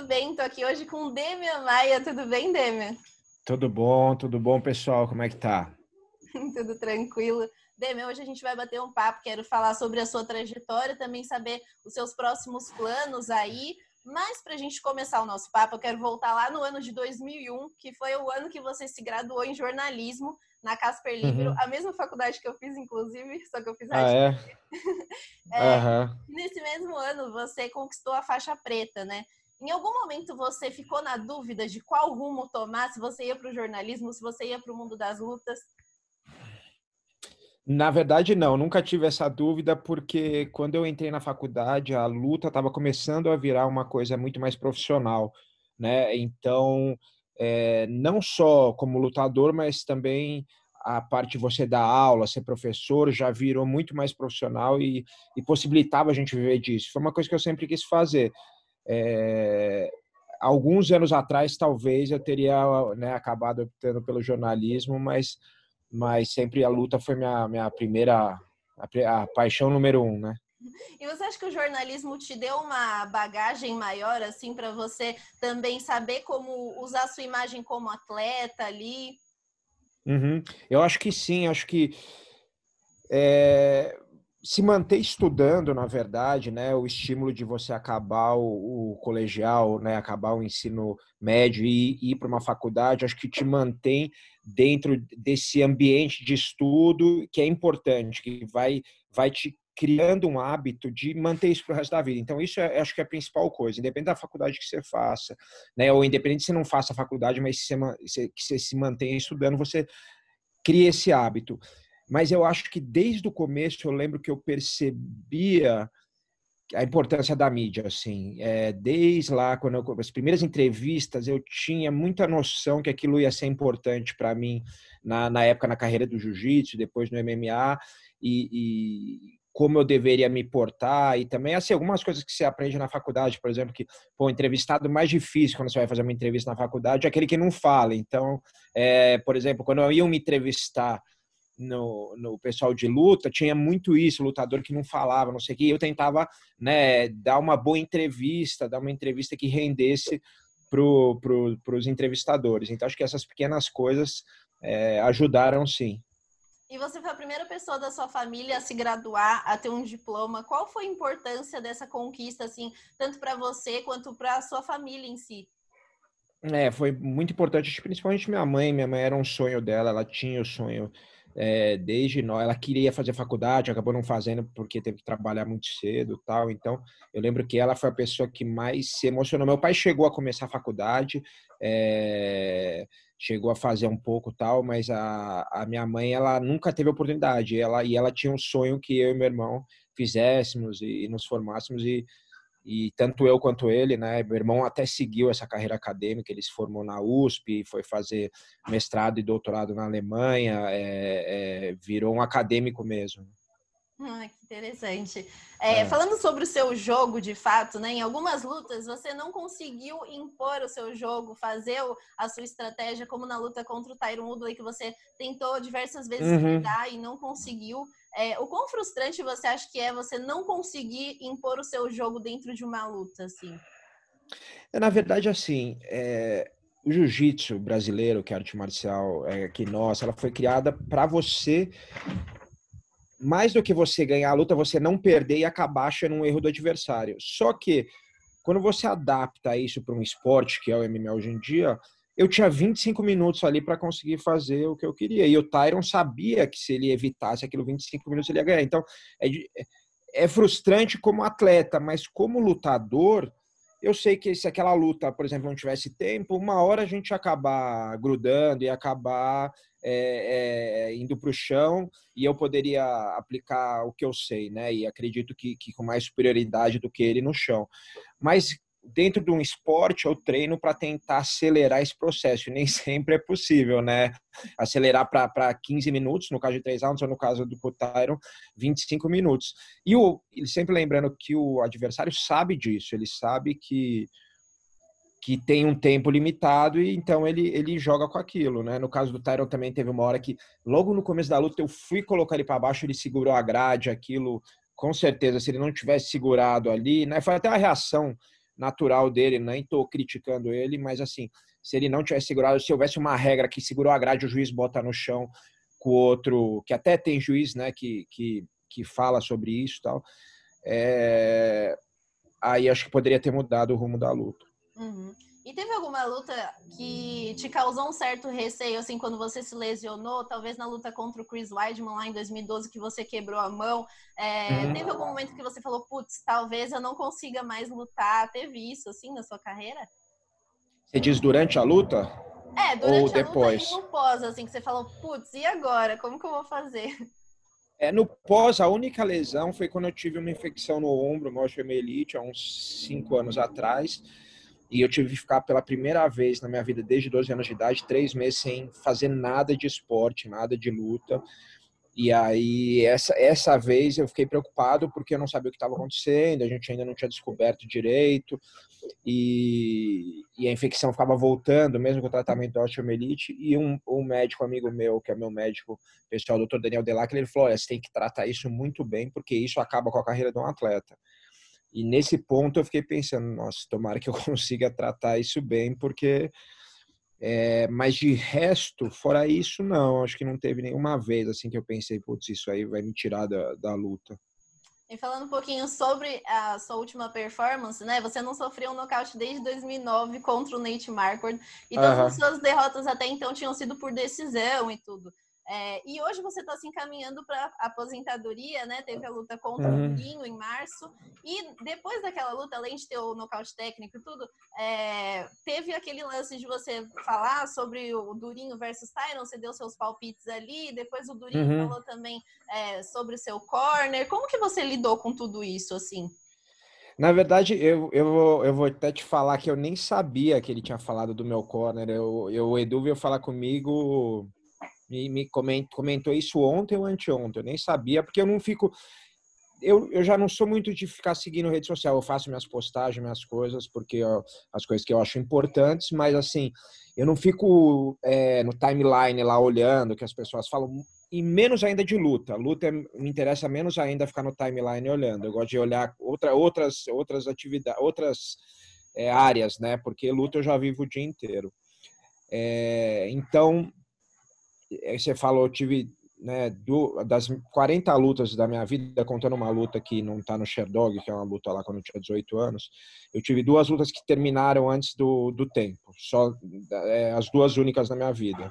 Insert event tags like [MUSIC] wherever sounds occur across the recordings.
tudo bem? Estou aqui hoje com Demian Maia. Tudo bem, Demian? Tudo bom, tudo bom, pessoal? Como é que tá? [LAUGHS] tudo tranquilo. Demian, hoje a gente vai bater um papo. Quero falar sobre a sua trajetória, também saber os seus próximos planos aí. Mas para a gente começar o nosso papo, eu quero voltar lá no ano de 2001, que foi o ano que você se graduou em jornalismo na Casper Libro, uhum. a mesma faculdade que eu fiz, inclusive, só que eu fiz ah, é? [LAUGHS] é uhum. Nesse mesmo ano, você conquistou a faixa preta, né? Em algum momento você ficou na dúvida de qual rumo tomar, se você ia para o jornalismo, se você ia para o mundo das lutas? Na verdade, não, nunca tive essa dúvida, porque quando eu entrei na faculdade, a luta estava começando a virar uma coisa muito mais profissional, né? Então, é, não só como lutador, mas também a parte de você dar aula, ser professor, já virou muito mais profissional e, e possibilitava a gente viver disso. Foi uma coisa que eu sempre quis fazer. É, alguns anos atrás, talvez, eu teria né, acabado optando pelo jornalismo, mas, mas sempre a luta foi minha, minha primeira, a, a paixão número um, né? E você acha que o jornalismo te deu uma bagagem maior, assim, para você também saber como usar sua imagem como atleta ali? Uhum. Eu acho que sim, acho que é, se manter estudando, na verdade, né, o estímulo de você acabar o, o colegial, né, acabar o ensino médio e, e ir para uma faculdade, acho que te mantém dentro desse ambiente de estudo que é importante, que vai, vai te criando um hábito de manter isso para o resto da vida. Então, isso é, acho que é a principal coisa, independente da faculdade que você faça, né, ou independente se não faça a faculdade, mas se você, que você se mantenha estudando, você cria esse hábito. Mas eu acho que desde o começo eu lembro que eu percebia a importância da mídia, assim, é, desde lá quando eu, as primeiras entrevistas eu tinha muita noção que aquilo ia ser importante para mim na, na época na carreira do jiu-jitsu, depois no MMA e, e, como eu deveria me portar e também assim algumas coisas que você aprende na faculdade, por exemplo, que o entrevistado mais difícil quando você vai fazer uma entrevista na faculdade é aquele que não fala. Então, é, por exemplo, quando eu ia me entrevistar no, no pessoal de luta, tinha muito isso, lutador que não falava, não sei o que, eu tentava né, dar uma boa entrevista, dar uma entrevista que rendesse para pro, os entrevistadores. Então, acho que essas pequenas coisas é, ajudaram sim. E você foi a primeira pessoa da sua família a se graduar, a ter um diploma. Qual foi a importância dessa conquista, assim, tanto para você quanto para a sua família em si? É, foi muito importante, principalmente minha mãe. Minha mãe era um sonho dela, ela tinha o sonho é, desde nós. Ela queria fazer faculdade, acabou não fazendo porque teve que trabalhar muito cedo tal. Então, eu lembro que ela foi a pessoa que mais se emocionou. Meu pai chegou a começar a faculdade, é, chegou a fazer um pouco tal, mas a, a minha mãe, ela nunca teve oportunidade. Ela, e ela tinha um sonho que eu e meu irmão fizéssemos e, e nos formássemos e e tanto eu quanto ele, né, meu irmão até seguiu essa carreira acadêmica, ele se formou na USP, foi fazer mestrado e doutorado na Alemanha, é, é, virou um acadêmico mesmo. Ah, que interessante. É, é, falando sobre o seu jogo, de fato, né, em algumas lutas você não conseguiu impor o seu jogo, fazer a sua estratégia, como na luta contra o Tyrone Woodley, que você tentou diversas vezes uhum. mudar e não conseguiu. É, o quão frustrante você acha que é você não conseguir impor o seu jogo dentro de uma luta, assim? É, na verdade, assim, é, o jiu-jitsu brasileiro, que é a arte marcial, é, que nossa, ela foi criada para você, mais do que você ganhar a luta, você não perder e acabar achando um erro do adversário. Só que, quando você adapta isso para um esporte, que é o MMA hoje em dia, eu tinha 25 minutos ali para conseguir fazer o que eu queria. E o Tyron sabia que se ele evitasse aquilo 25 minutos, ele ia ganhar. Então, é, é frustrante como atleta, mas como lutador, eu sei que se aquela luta, por exemplo, não tivesse tempo, uma hora a gente ia acabar grudando e acabar é, é, indo para o chão e eu poderia aplicar o que eu sei, né? E acredito que, que, com mais superioridade do que ele no chão. Mas dentro de um esporte eu treino para tentar acelerar esse processo, nem [LAUGHS] sempre é possível, né? Acelerar para 15 minutos, no caso de 3 rounds, ou no caso do Tyron, 25 minutos. E o, sempre lembrando que o adversário sabe disso, ele sabe que que tem um tempo limitado e então ele, ele joga com aquilo, né? No caso do Tyron também teve uma hora que logo no começo da luta eu fui colocar ele para baixo, ele segurou a grade, aquilo com certeza se ele não tivesse segurado ali, né? Foi até a reação natural dele, nem estou criticando ele, mas assim, se ele não tivesse segurado, se houvesse uma regra que segurou a grade, o juiz bota no chão com o outro, que até tem juiz, né, que, que, que fala sobre isso tal, é... aí acho que poderia ter mudado o rumo da luta. Uhum. E teve alguma luta que te causou um certo receio, assim, quando você se lesionou, talvez na luta contra o Chris Weidman lá em 2012, que você quebrou a mão? É, hum. Teve algum momento que você falou, putz, talvez eu não consiga mais lutar? Teve isso, assim, na sua carreira? Você diz durante a luta? É, durante ou a depois? luta e no pós, assim, que você falou, putz, e agora? Como que eu vou fazer? É, no pós, a única lesão foi quando eu tive uma infecção no ombro, uma osteomielite, há uns cinco anos atrás e eu tive que ficar pela primeira vez na minha vida, desde 12 anos de idade, três meses sem fazer nada de esporte, nada de luta. E aí, essa, essa vez eu fiquei preocupado porque eu não sabia o que estava acontecendo, a gente ainda não tinha descoberto direito, e, e a infecção ficava voltando, mesmo com o tratamento da osteomielite. E um, um médico amigo meu, que é meu médico pessoal, o doutor Daniel Delac, ele falou: olha, você tem que tratar isso muito bem, porque isso acaba com a carreira de um atleta. E nesse ponto eu fiquei pensando, nossa, tomara que eu [LAUGHS] consiga tratar isso bem, porque. É, mas de resto, fora isso, não. Acho que não teve nenhuma vez assim que eu pensei, putz, isso aí vai me tirar da, da luta. E falando um pouquinho sobre a sua última performance, né? Você não sofreu um nocaute desde 2009 contra o Nate Marquardt. E todas as suas derrotas até então tinham sido por decisão e tudo. É, e hoje você está se encaminhando para aposentadoria, né? Teve a luta contra uhum. o Durinho em março. E depois daquela luta, além de ter o nocaute técnico e tudo, é, teve aquele lance de você falar sobre o Durinho versus Tyron, você deu seus palpites ali, depois o Durinho uhum. falou também é, sobre o seu corner. Como que você lidou com tudo isso, assim? Na verdade, eu, eu, vou, eu vou até te falar que eu nem sabia que ele tinha falado do meu corner. Eu, eu o Edu veio falar comigo me, me comentou, comentou isso ontem ou anteontem, eu nem sabia, porque eu não fico. Eu, eu já não sou muito de ficar seguindo rede social, eu faço minhas postagens, minhas coisas, porque eu, as coisas que eu acho importantes, mas assim, eu não fico é, no timeline lá olhando que as pessoas falam, e menos ainda de luta. Luta é, me interessa menos ainda ficar no timeline olhando. Eu gosto de olhar outra, outras, outras atividades, outras é, áreas, né? Porque luta eu já vivo o dia inteiro. É, então, é, você falou, eu tive né, do, das 40 lutas da minha vida, contando uma luta que não está no Sherdog, que é uma luta lá quando eu tinha 18 anos, eu tive duas lutas que terminaram antes do, do tempo, só é, as duas únicas na minha vida,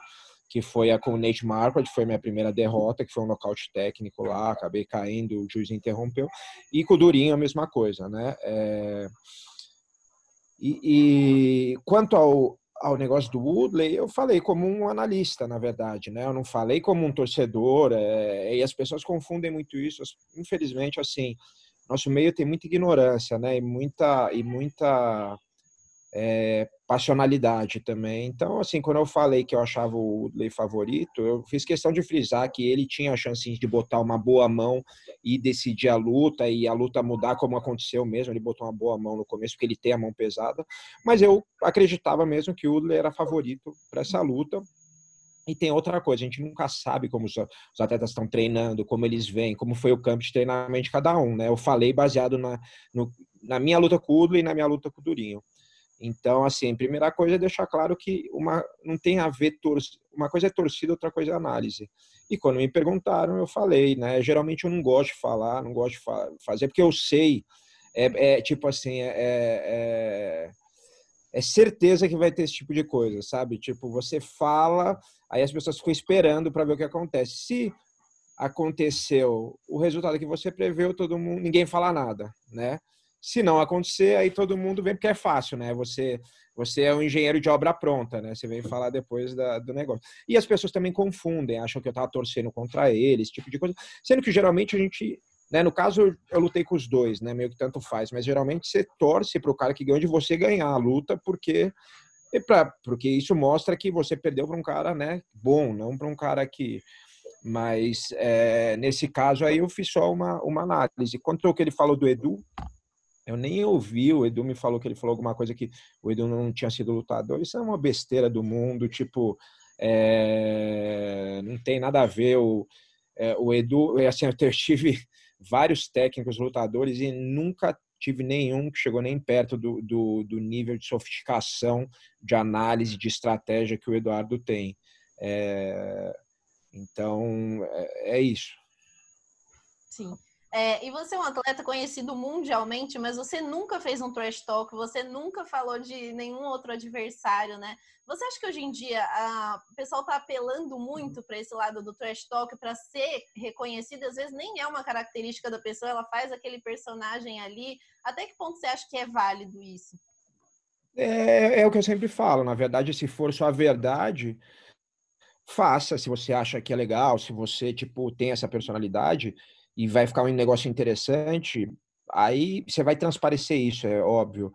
que foi a com o Nate Marquardt, foi minha primeira derrota, que foi um nocaute técnico lá, acabei caindo, o juiz interrompeu, e com o Durinho a mesma coisa, né? É... E, e, quanto ao, ao negócio do Woodley, eu falei como um analista, na verdade, né? Eu não falei como um torcedor, é... e as pessoas confundem muito isso. Infelizmente, assim, nosso meio tem muita ignorância, né? E muita, e muita é, passionalidade também. Então, assim, quando eu falei que eu achava o Woodley favorito, eu fiz questão de frisar que ele tinha a chance de botar uma boa mão e decidir a luta e a luta mudar como aconteceu mesmo. Ele botou uma boa mão no começo porque ele tem a mão pesada, mas eu acreditava mesmo que o Woodley era favorito para essa luta. E tem outra coisa, a gente nunca sabe como os, atletas estão treinando, como eles vêm, como foi o campo de treinamento de cada um, né? Eu falei baseado na, no, na minha luta com o Woodley e na minha luta com o Durinho. Então, assim, primeira coisa é deixar claro que uma não tem a ver torcida, uma coisa é torcida, outra coisa é análise. E quando me perguntaram, eu falei, né? Geralmente eu não gosto de falar, não gosto de fa fazer, porque eu sei, é, é tipo assim, é, é, é, é certeza que vai ter esse tipo de coisa, sabe? Tipo, você fala, aí as pessoas ficam esperando para ver o que acontece. Se aconteceu o resultado que você preveu, todo mundo, ninguém fala nada, né? Se não acontecer, aí todo mundo vem, porque é fácil, né? Você, você é um engenheiro de obra pronta, né? Você vem falar depois da, do negócio. E as pessoas também confundem, acham que eu estava torcendo contra ele, esse tipo de coisa. Sendo que geralmente a gente né? No caso, eu, lutei com os dois, né? Meio que tanto faz, mas geralmente você torce para o cara que ganhou de você ganhar a luta, porque pra, porque isso mostra que você perdeu para um cara, né? Bom, não para um cara que. Mas é, nesse caso aí eu fiz só uma, uma análise. Quanto ao que ele falou do Edu, eu nem ouvi, o Edu me falou que ele falou alguma coisa que o Edu não tinha sido lutador. Isso é uma besteira do mundo, tipo, é, não tem nada a ver. O, é, o Edu, eh, assim, eu [LAUGHS] tive vários técnicos lutadores e nunca tive nenhum que chegou nem perto do, do, do nível de sofisticação, de análise, de estratégia que o Eduardo tem. Então, é, então, é isso. Sim. É, e você é um atleta conhecido mundialmente, mas você nunca fez um trash talk, você nunca falou de nenhum outro adversário, né? Você acha que hoje em dia a, o pessoal está apelando muito para esse lado do trash talk para ser reconhecido? Às vezes nem é uma característica da pessoa, ela faz aquele personagem ali. Até que ponto você acha que é válido isso? É, é o que eu sempre falo. Na verdade, se for só a verdade, faça. Se você acha que é legal, se você tipo tem essa personalidade e vai ficar um negócio interessante, aí você vai transparecer isso, é óbvio.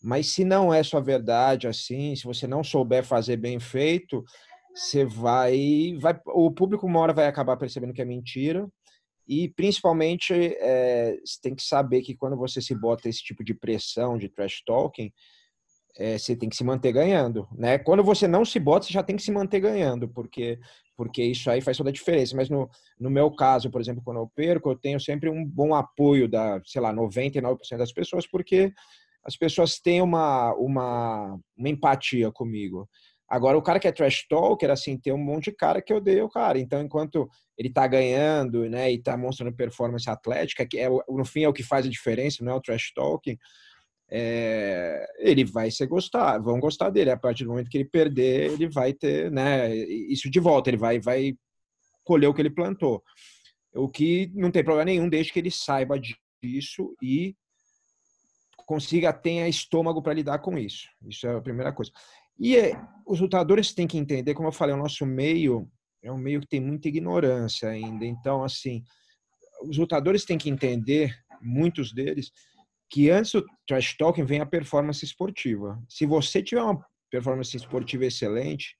Mas se não é sua verdade assim, se você não souber fazer bem feito, você vai, vai o público uma hora vai acabar percebendo que é mentira. E principalmente é, você tem que saber que quando você se bota esse tipo de pressão de trash talking, é, você tem que se manter ganhando, né? Quando você não se bota, você já tem que se manter ganhando, porque porque isso aí faz toda a diferença. Mas no, no meu caso, por exemplo, quando eu perco, eu tenho sempre um bom apoio da, sei lá, 99% das pessoas, porque as pessoas têm uma, uma, uma empatia comigo. Agora, o cara que é trash talker, assim, tem um monte de cara que odeia o cara. Então, enquanto ele tá ganhando, né, e tá mostrando performance atlética, que é, no fim é o que faz a diferença, não é o trash talking, é, ele vai ser gostar, vão gostar dele. A partir do momento que ele perder, ele vai ter né, isso de volta, ele vai, vai colher o que ele plantou. O que não tem problema nenhum, desde que ele saiba disso e consiga, ter estômago para lidar com isso. Isso é a primeira coisa. E é, os lutadores têm que entender, como eu falei, o nosso meio é um meio que tem muita ignorância ainda. Então, assim, os lutadores têm que entender, muitos deles, que antes do trash talking vem a performance esportiva. Se você tiver uma performance esportiva excelente,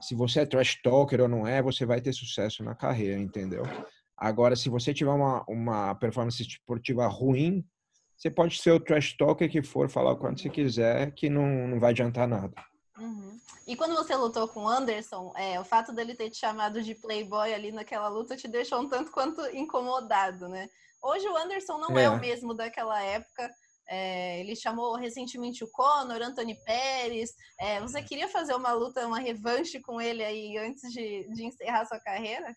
se você é trash talker ou não é, você vai ter sucesso na carreira, entendeu? Agora, se você tiver uma, uma performance esportiva ruim, você pode ser o trash talker que for falar quando você quiser, que não, não vai adiantar nada. Uhum. E quando você lutou com o Anderson, é, o fato dele ter te chamado de playboy ali naquela luta te deixou um tanto quanto incomodado, né? Hoje o Anderson não é, é o mesmo daquela época. É, ele chamou recentemente o Conor, Anthony Pérez. É, você é. queria fazer uma luta, uma revanche com ele aí antes de, de encerrar sua carreira?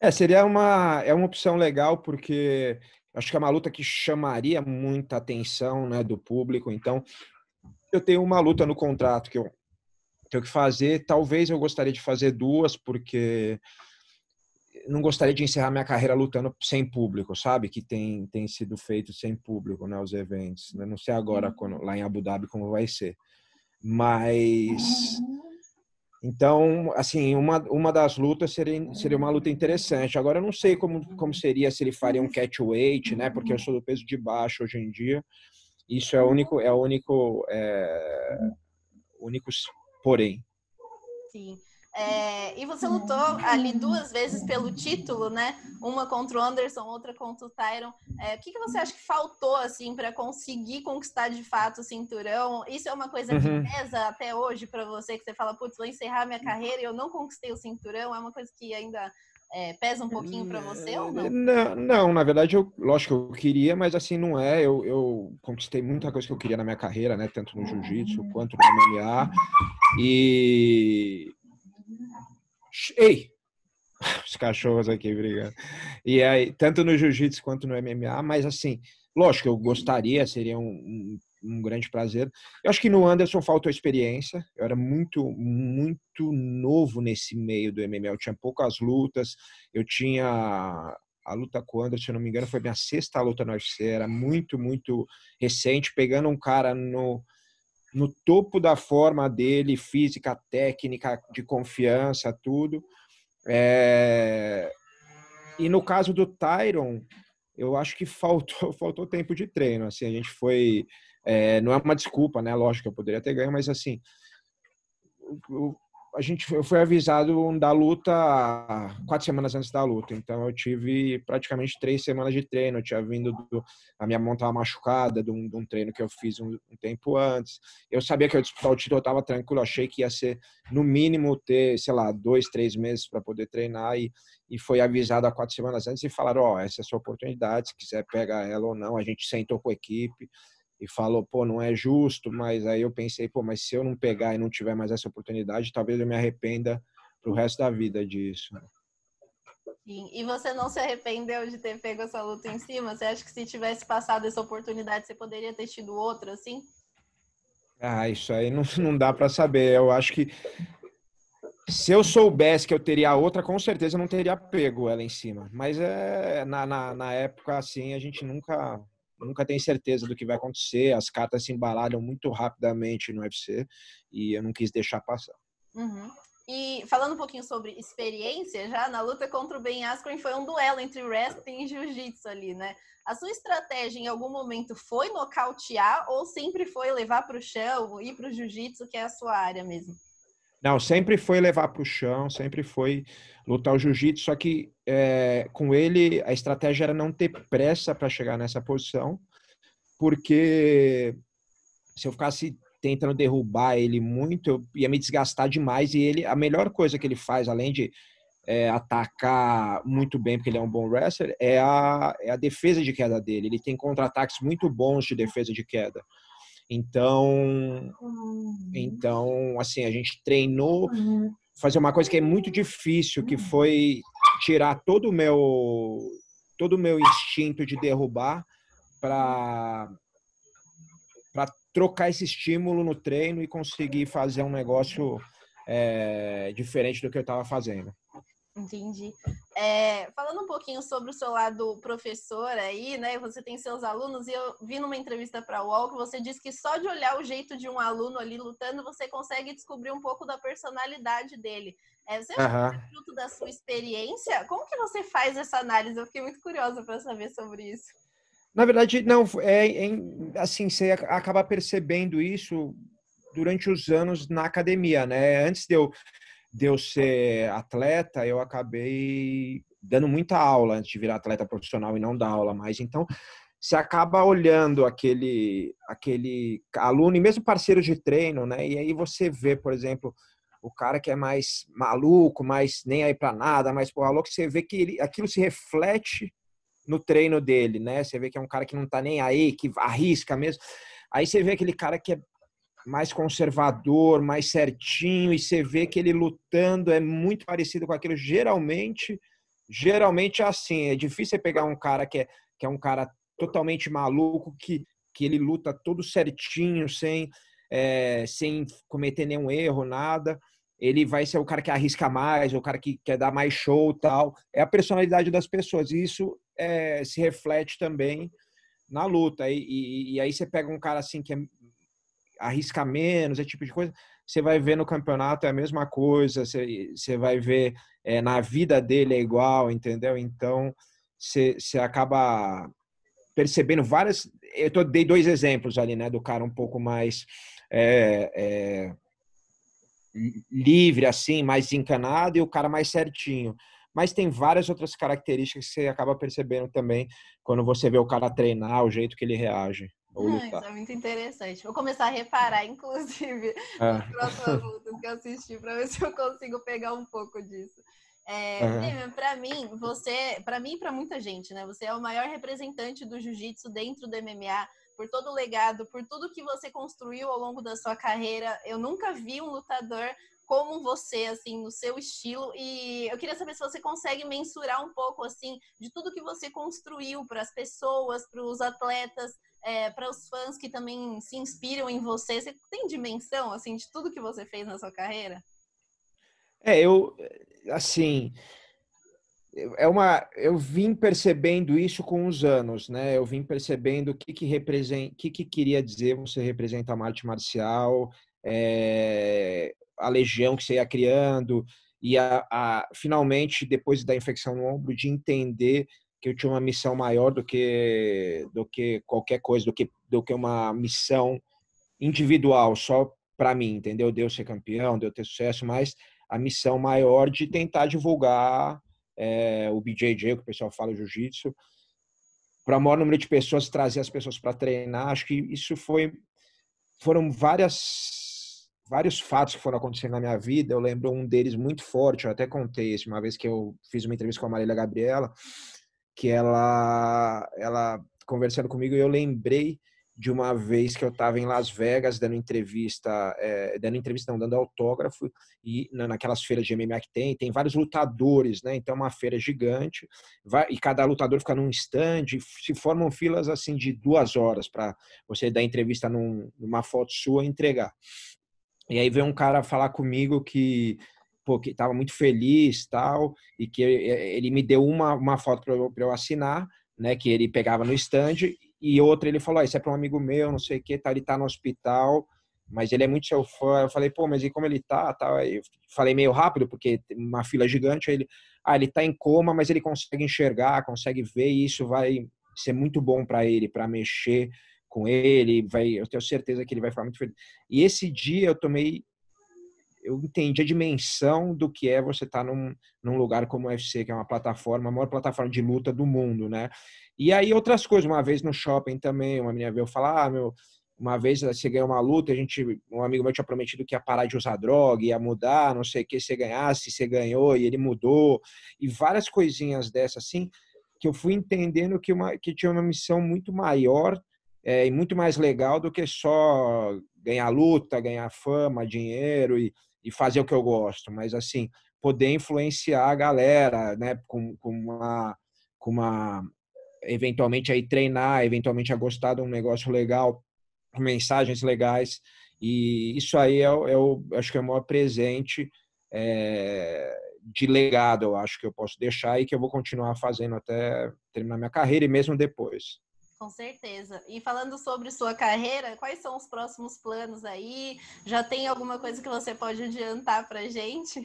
É, seria uma, é uma opção legal, porque acho que é uma luta que chamaria muita atenção né, do público. Então, eu tenho uma luta no contrato que eu tenho que fazer. Talvez eu gostaria de fazer duas, porque não gostaria de encerrar minha carreira lutando sem público, sabe? Que tem, tem sido feito sem público, né? Os eventos. Né? Não sei agora, uhum. quando, lá em Abu Dhabi, como vai ser. Mas. Ah. Então, assim, uma, uma das lutas seria, seria uma luta interessante. Agora, eu não sei como, como seria se ele faria um catch-weight, né? Porque eu sou do peso de baixo hoje em dia. Isso é o único. É o único. É, único porém. Sim. É, e você lutou ali duas vezes pelo título, né? Uma contra o Anderson, outra contra o Tyron. É, o que, que você acha que faltou, assim, para conseguir conquistar de fato o cinturão? Isso é uma coisa que uhum. pesa até hoje para você, que você fala, putz, vou encerrar minha carreira e eu não conquistei o cinturão? É uma coisa que ainda é, pesa um pouquinho para você ou não? não? Não, na verdade, eu, lógico que eu queria, mas assim, não é. Eu, eu conquistei muita coisa que eu queria na minha carreira, né? Tanto no jiu-jitsu quanto no MMA. E Ei! [LAUGHS] Os cachorros aqui brigando. E aí, tanto no jiu-jitsu quanto no MMA, mas assim, lógico, eu gostaria, seria um, um, um grande prazer. Eu acho que no Anderson faltou experiência, eu era muito, muito novo nesse meio do MMA, eu tinha poucas lutas, eu tinha a luta com o Anderson, se eu não me engano, foi minha sexta luta no UFC, era muito, muito recente, pegando um cara no, no topo da forma dele, física, técnica, de confiança, tudo. É... E no caso do Tyron, eu acho que faltou, [LAUGHS] faltou tempo de treino. Assim, a gente foi. É, não é uma desculpa, né? Lógico que eu poderia ter ganho, mas assim a gente eu fui avisado da luta quatro semanas antes da luta, então eu tive praticamente três semanas de treino. Eu tinha vindo do, a minha mão estava machucada de um, de um, treino que eu fiz um, um, tempo antes. Eu sabia que eu disputar tipo, o título, eu estava tranquilo. Achei que ia ser no mínimo ter, sei lá, dois, três meses para poder treinar e, e foi avisado há quatro semanas antes e falaram: ó, oh, essa é a sua oportunidade. Se quiser pegar ela ou não, a gente sentou com a equipe e falou, pô, não é justo, mas aí eu pensei, pô, mas se eu não pegar e não tiver mais essa oportunidade, talvez eu me arrependa pro resto da vida disso. Sim. E você não se arrependeu de ter pego essa luta em cima? Você acha que se tivesse passado essa oportunidade, você poderia ter tido outra, assim? Ah, isso aí não, não dá para saber. Eu acho que se eu soubesse que eu teria outra, com certeza eu não teria pego ela em cima. Mas é, na, na, na época, assim, a gente nunca nunca tenho certeza do que vai acontecer. As cartas se embalaram muito rapidamente no UFC e eu não quis deixar passar. Uhum. E falando um pouquinho sobre experiência, já na luta contra o Ben Askren foi um duelo entre wrestling e jiu-jitsu ali, né? A sua estratégia em algum momento foi nocautear ou sempre foi levar para o chão, ir para o jiu-jitsu, que é a sua área mesmo? Não, sempre foi levar para o chão, sempre foi lutar o jiu-jitsu, só que é, com ele a estratégia era não ter pressa para chegar nessa posição, porque se eu ficasse tentando derrubar ele muito, eu ia me desgastar demais e ele, a melhor coisa que ele faz, além de é, atacar muito bem, porque ele é um bom wrestler, é a, é a defesa de queda dele. Ele tem contra-ataques muito bons de defesa de queda. Então, hum. então, assim, a gente treinou uhum. fazer uma coisa que é muito difícil, que uhum. foi tirar todo o meu todo o meu instinto de derrubar para para trocar esse estímulo no treino e conseguir fazer um negócio é, diferente do que eu estava fazendo. Entendi. É, falando um pouquinho sobre o seu lado professor aí, né? Você tem seus alunos e eu vi numa entrevista para o UOL que você disse que só de olhar o jeito de um aluno ali lutando, você consegue descobrir um pouco da personalidade dele. É, você uhum. é fruto da sua experiência? Como que você faz essa análise? Eu fiquei muito curiosa para saber sobre isso. Na verdade, não, é, é assim, você acaba percebendo isso durante os anos na academia, né? Antes de eu de eu ser atleta, eu acabei dando muita aula antes de virar atleta profissional e não dar aula mais. Então, você acaba olhando aquele aquele aluno e mesmo parceiro de treino, né? E aí você vê, por exemplo, o cara que é mais maluco, mais nem aí para nada, mais porra louca, você vê que ele, aquilo se reflete no treino dele, né? Você vê que é um cara que não tá nem aí, que arrisca mesmo. Aí você vê aquele cara que é mais conservador, mais certinho, e você vê que ele lutando é muito parecido com aquilo. Geralmente, geralmente é assim. É difícil você pegar um cara que é, que é um cara totalmente maluco, que, que ele luta todo certinho, sem, é, sem cometer nenhum erro, nada. Ele vai ser o cara que arrisca mais, o cara que quer dar mais show tal. É a personalidade das pessoas. E isso é, se reflete também na luta. E, e, e aí você pega um cara assim que é arrisca menos, esse tipo de coisa. Você vai ver no campeonato é a mesma coisa, você, você vai ver é, na vida dele é igual, entendeu? Então, você, você acaba percebendo várias. Eu tô, dei dois exemplos ali, né, do cara um pouco mais. É, é livre assim, mais encanado e o cara mais certinho mas tem várias outras características que você acaba percebendo também quando você vê o cara treinar, o jeito que ele reage isso é muito interessante. Vou começar a reparar, inclusive, é. nos próximos lutas que eu assisti, para ver se eu consigo pegar um pouco disso. É, uhum. Para mim, você, para mim e para muita gente, né? Você é o maior representante do jiu-jitsu dentro do MMA, por todo o legado, por tudo que você construiu ao longo da sua carreira. Eu nunca vi um lutador como você, assim, no seu estilo. E eu queria saber se você consegue mensurar um pouco, assim, de tudo que você construiu para as pessoas, para os atletas, é, para os fãs que também se inspiram em você. Você tem dimensão, assim, de tudo que você fez na sua carreira? É, eu, assim, é uma eu vim percebendo isso com os anos né eu vim percebendo o que que representa que que queria dizer você representar a arte marcial é, a legião que você ia criando, e a, a, finalmente, depois da infecção no ombro, de entender que eu tinha uma missão maior do que, do que qualquer coisa, do que, do que uma missão individual, só para mim, entendeu? Deu ser campeão, deu ter sucesso, mas a missão maior de tentar divulgar é, o BJJ, que o pessoal fala jiu-jitsu, para maior número de pessoas, trazer as pessoas para treinar. Acho que isso foi. Foram várias vários fatos que foram acontecendo na minha vida. Eu lembro um deles muito forte, eu até contei isso uma vez que eu fiz uma entrevista com a Marília Gabriela, que ela, ela conversando comigo, eu lembrei de uma vez que eu estava em Las Vegas dando entrevista, é, dando entrevista, não, dando autógrafo, e na, naquelas feiras de MMA que tem, tem vários lutadores, né? Então, é uma feira gigante, vai, e cada lutador fica num stand, se formam filas assim de duas horas para você dar entrevista num, numa foto sua e entregar. E aí veio um cara falar comigo que pô, que estava muito feliz tal e que ele eh, me deu uma, uma foto para eu, eu, assinar, né? Que ele pegava no estande e outra ele falou, ah, isso é para um amigo meu, não sei o que, tá, ele tá no hospital, mas ele é muito seu fã. Eu falei, pô, mas e como ele tá? Tal? Eu falei meio rápido porque uma fila gigante. ele, ah, ele tá em coma, mas ele consegue enxergar, consegue ver e isso vai ser muito bom para ele, para mexer com ele, vai, eu tenho certeza que ele vai ficar muito feliz. E esse dia eu tomei, eu entendi a dimensão do que é você estar tá num, num lugar como o UFC, que é uma plataforma, a maior plataforma de luta do mundo, né? E aí outras coisas, uma vez no shopping também, uma menina veio falar, ah, meu, uma vez você ganhou uma luta, a gente, um amigo meu tinha prometido que ia parar de usar droga, ia mudar, não sei o que, se ganhasse, você ganhou e ele mudou, e várias coisinhas dessas assim, que eu fui entendendo que, uma, que tinha uma missão muito maior é, muito mais legal do que só ganhar luta, ganhar fama, dinheiro e, e fazer o que eu gosto, mas assim poder influenciar a galera, né, com, com uma com uma eventualmente aí treinar, eventualmente a gostar de um negócio legal, mensagens legais e isso aí é, é o acho que é o maior presente é, de legado, eu acho que eu posso deixar e que eu vou continuar fazendo até terminar minha carreira e mesmo depois. Com certeza. E falando sobre sua carreira, quais são os próximos planos aí? Já tem alguma coisa que você pode adiantar para gente?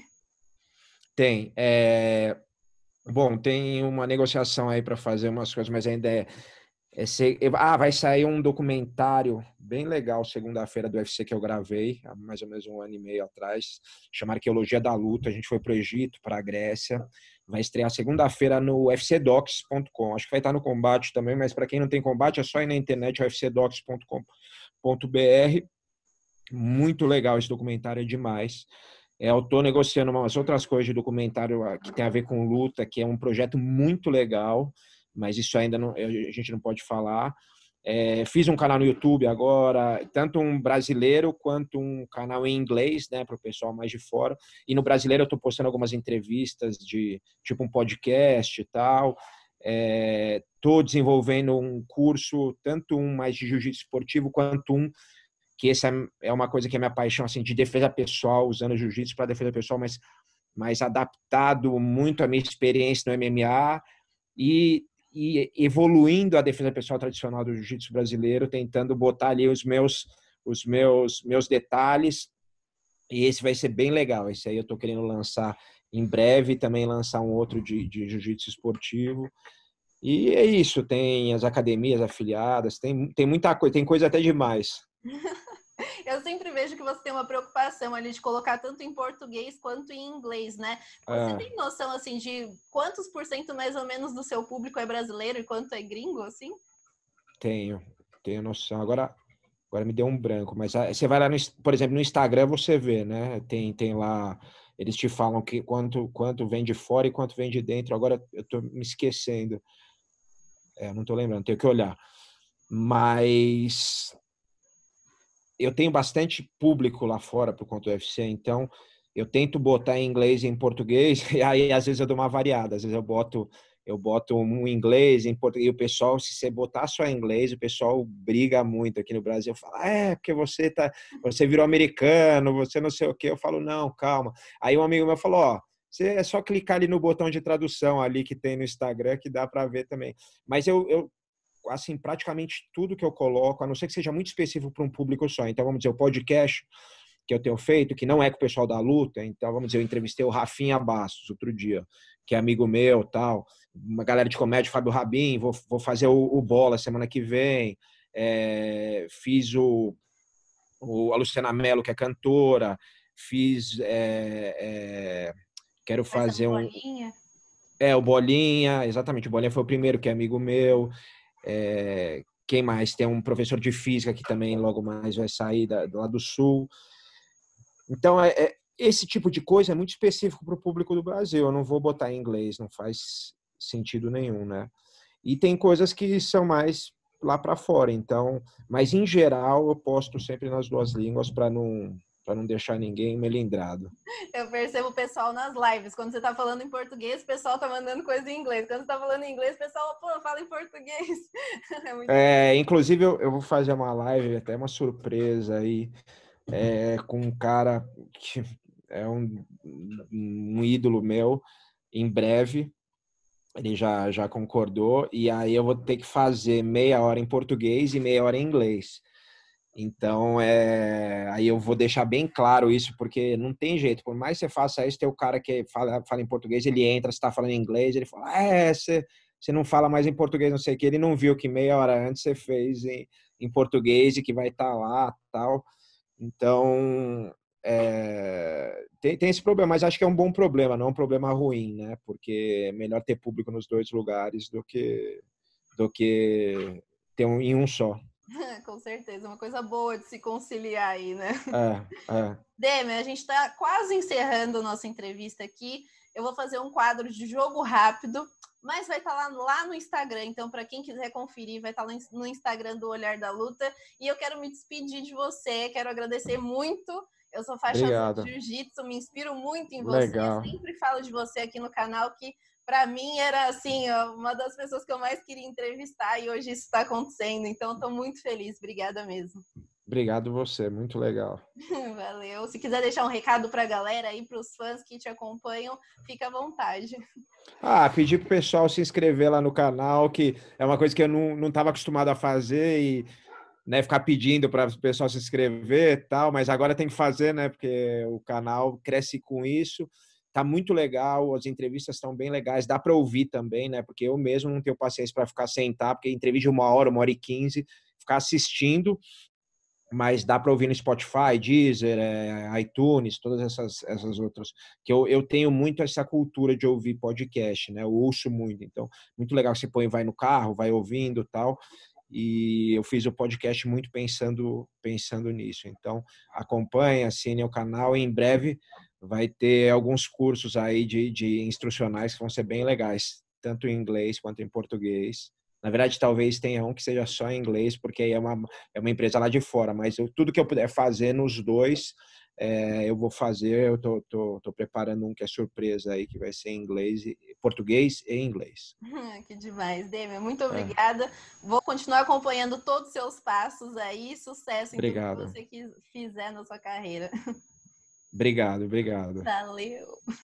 Tem. É... Bom, tem uma negociação aí para fazer umas coisas, mas ainda é. é ah, vai sair um documentário bem legal segunda-feira do UFC que eu gravei, há mais ou menos um ano e meio atrás, chamado Arqueologia da Luta. A gente foi para o Egito, para a Grécia, Vai estrear segunda-feira no ufcdocs.com. Acho que vai estar no combate também, mas para quem não tem combate, é só ir na internet ufcdocs.com.br. Muito legal esse documentário, é demais. É, eu estou negociando umas outras coisas de documentário ah, que tem a ver com luta, que é um projeto muito legal, mas isso ainda não, a gente não pode falar. É, fiz um canal no YouTube agora, tanto um brasileiro quanto um canal em inglês, né, para o pessoal mais de fora. E no brasileiro eu estou postando algumas entrevistas de tipo um podcast e tal. Estou é, desenvolvendo um curso, tanto um mais de jiu-jitsu esportivo quanto um que essa é uma coisa que é minha paixão assim de defesa pessoal, usando jiu-jitsu para defesa pessoal, mas mas adaptado muito à minha experiência no MMA e e evoluindo a defesa pessoal tradicional do jiu-jitsu brasileiro, tentando botar ali os meus os meus meus detalhes. E esse vai ser bem legal. Esse aí eu estou querendo lançar em breve, também lançar um outro de, de jiu-jitsu esportivo. E é isso, tem as academias afiliadas, tem, tem muita coisa, tem coisa até demais. [LAUGHS] [LAUGHS] Eu sempre vejo que você tem uma preocupação ali de colocar tanto em português quanto em inglês, né? Você é. tem noção, assim, de quantos por cento mais ou menos do seu público é brasileiro e quanto é gringo, assim? Tenho, tenho noção. Agora, agora me deu um branco, mas você vai lá, no, por exemplo, no Instagram você vê, né? Tem, tem lá, eles te falam que quanto, quanto vem de fora e quanto vem de dentro. Agora eu tô me esquecendo. É, não tô lembrando, tenho que olhar. Mas eu tenho bastante público lá fora por conta do UFC, então eu tento botar em inglês e em português, [LAUGHS] e aí às vezes eu dou uma variada, às vezes eu boto eu boto um inglês em português, e o pessoal, se você botar só em inglês, o pessoal briga muito aqui no Brasil, fala, é, porque você tá, você virou americano, você não sei o que, eu falo, não, calma. Aí um amigo meu falou, ó, você é só clicar ali no botão de tradução ali que tem no Instagram que dá para ver também. Mas eu, eu assim, praticamente tudo que eu coloco, a não ser que seja muito específico para um público só. Então, vamos dizer, o podcast que eu tenho feito, que não é com o pessoal da luta, então, vamos dizer, eu entrevistei o Rafinha Bastos outro dia, que é amigo meu, tal, uma galera de comédia, Fábio Rabin, vou, vou fazer o, o Bola semana que vem, é, fiz o, o, a Luciana Mello, que é cantora, fiz, é, é, quero fazer um... É, o Bolinha, exatamente. O Bolinha foi o primeiro que é amigo meu. É, quem mais? Tem um professor de física que também logo mais vai sair da, lá do Sul. Então, é, é, esse tipo de coisa é muito específico para o público do Brasil. Eu não vou botar em inglês, não faz sentido nenhum, né? E tem coisas que são mais lá para fora. Então, mas em geral eu posto sempre nas duas línguas para não para não deixar ninguém melindrado. Eu percebo o pessoal nas lives. Quando você está falando em português, o pessoal está mandando coisa em inglês. Quando você está falando em inglês, o pessoal, pô, fala em português. [LAUGHS] É, é inclusive, eu, eu, vou fazer uma live, até uma surpresa aí, é, com um cara que é um, um ídolo meu, em breve. Ele já, já concordou. E aí eu vou ter que fazer meia hora em português e meia hora em inglês. Então, é, aí eu vou deixar bem claro isso, porque não tem jeito. Por mais que você faça isso, tem o cara que fala, fala em português, ele entra, está falando em inglês, ele fala, é, você, você não fala mais em português, não sei o que. Ele não viu que meia hora antes você fez em, em português e que vai estar tá lá tal. Então, é, tem, tem esse problema, mas acho que é um bom problema, não é um problema ruim, né? Porque é melhor ter público nos dois lugares do que, do que ter um, em um só. [LAUGHS] Com certeza, uma coisa boa de se conciliar aí, né? É, é. Demi, a gente está quase encerrando nossa entrevista aqui. Eu vou fazer um quadro de jogo rápido, mas vai estar tá lá, lá, no Instagram. Então, para quem quiser conferir, vai estar tá no Instagram do Olhar da Luta. E eu quero me despedir de você, quero agradecer muito. Eu sou faixa de jiu-jitsu, me inspiro muito em você. Legal. Eu sempre falo de você aqui no canal que para mim era assim, uma das pessoas que eu mais queria entrevistar e hoje isso está acontecendo. Então estou muito feliz, obrigada mesmo. Obrigado você, muito legal. [LAUGHS] Valeu. Se quiser deixar um recado para a galera aí, para os fãs que te acompanham, fica à vontade. Ah, pedir pro pessoal se inscrever lá no canal, que é uma coisa que eu não, não acostumado a fazer e né, ficar pedindo para o pessoal se inscrever e tal, mas agora tem que fazer, né? Porque o canal cresce com isso tá muito legal, as entrevistas estão bem legais, dá para ouvir também, né? Porque eu mesmo não tenho paciência para ficar sentar, porque entrevista de uma hora, uma hora e quinze, ficar assistindo, mas dá para ouvir no Spotify, Deezer, é, iTunes, todas essas, essas outras. Que eu, eu tenho muito essa cultura de ouvir podcast, né? Eu ouço muito, então muito legal que você põe, vai no carro, vai ouvindo, tal e eu fiz o podcast muito pensando pensando nisso. Então, acompanhe, assine o canal e em breve vai ter alguns cursos aí de, de instrucionais que vão ser bem legais, tanto em inglês quanto em português. Na verdade, talvez tenha um que seja só em inglês, porque aí é uma, é uma empresa lá de fora, mas eu, tudo que eu puder fazer nos dois é, eu vou fazer, eu tô, tô, tô, preparando um que é surpresa aí, que vai ser em inglês, português e inglês. [LAUGHS] que demais, Demian, muito é. obrigada. É. Vou continuar acompanhando todos os seus passos aí, sucesso em obrigado. tudo que você fizer na sua carreira. [LAUGHS] Obrigado, obrigado. Valeu.